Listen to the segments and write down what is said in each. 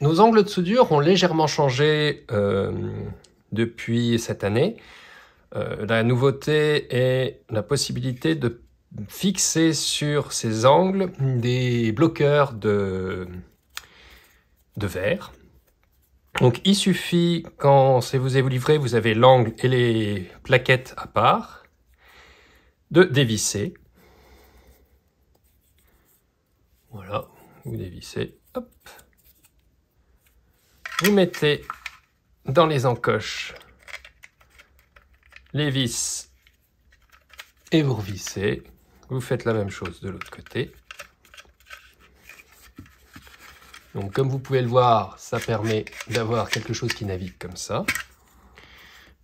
Nos angles de soudure ont légèrement changé euh, depuis cette année. Euh, la nouveauté est la possibilité de fixer sur ces angles des bloqueurs de, de verre. Donc il suffit, quand vous vous livrez vous avez l'angle et les plaquettes à part, de dévisser. Voilà, vous dévissez, hop, vous mettez dans les encoches les vis et vous revissez. Vous faites la même chose de l'autre côté. Donc comme vous pouvez le voir, ça permet d'avoir quelque chose qui navigue comme ça.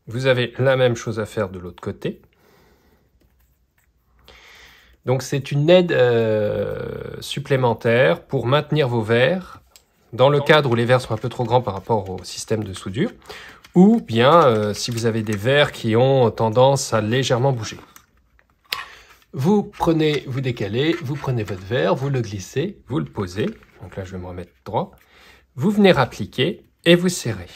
Vous avez la même chose à faire de l'autre côté. Donc c'est une aide euh, supplémentaire pour maintenir vos verres dans le cadre où les verres sont un peu trop grands par rapport au système de soudure, ou bien euh, si vous avez des verres qui ont tendance à légèrement bouger. Vous prenez, vous décalez, vous prenez votre verre, vous le glissez, vous le posez. Donc là, je vais me remettre droit. Vous venez appliquer et vous serrez.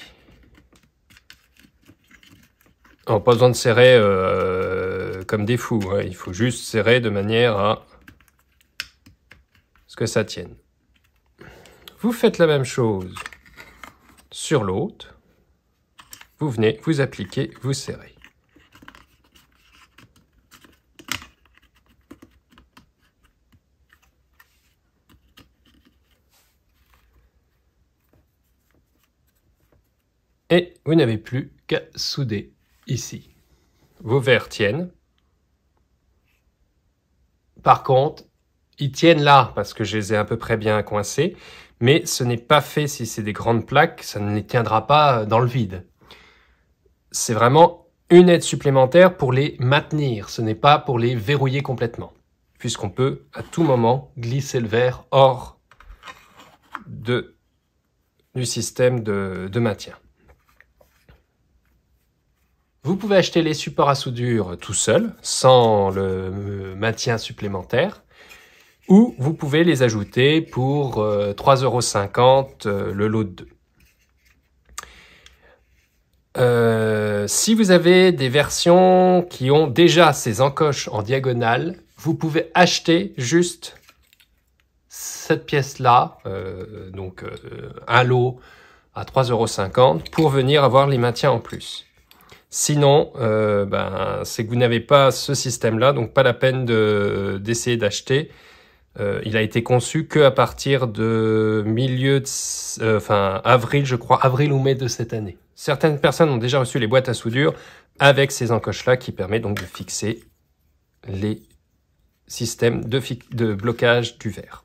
pas besoin de serrer euh, comme des fous. Hein. Il faut juste serrer de manière à ce que ça tienne. Vous faites la même chose sur l'autre. Vous venez, vous appliquez, vous serrez. Et vous n'avez plus qu'à souder ici. Vos verres tiennent. Par contre, ils tiennent là parce que je les ai à peu près bien coincés, mais ce n'est pas fait si c'est des grandes plaques, ça ne les tiendra pas dans le vide. C'est vraiment une aide supplémentaire pour les maintenir, ce n'est pas pour les verrouiller complètement, puisqu'on peut à tout moment glisser le verre hors du système de, de maintien. Vous pouvez acheter les supports à soudure tout seul, sans le euh, maintien supplémentaire ou vous pouvez les ajouter pour 3,50€ euh, euh, le lot de 2. Euh, si vous avez des versions qui ont déjà ces encoches en diagonale, vous pouvez acheter juste cette pièce-là, euh, donc un lot à 3,50€ pour venir avoir les maintiens en plus. Sinon, ben, c'est que vous n'avez pas ce système-là, donc pas la peine d'essayer d'acheter. Euh, il a été conçu que à partir de milieu, euh, enfin avril, je crois, avril ou mai de cette année. Certaines personnes ont déjà reçu les boîtes à soudure avec ces encoches-là qui permettent donc de fixer les systèmes de, de blocage du verre.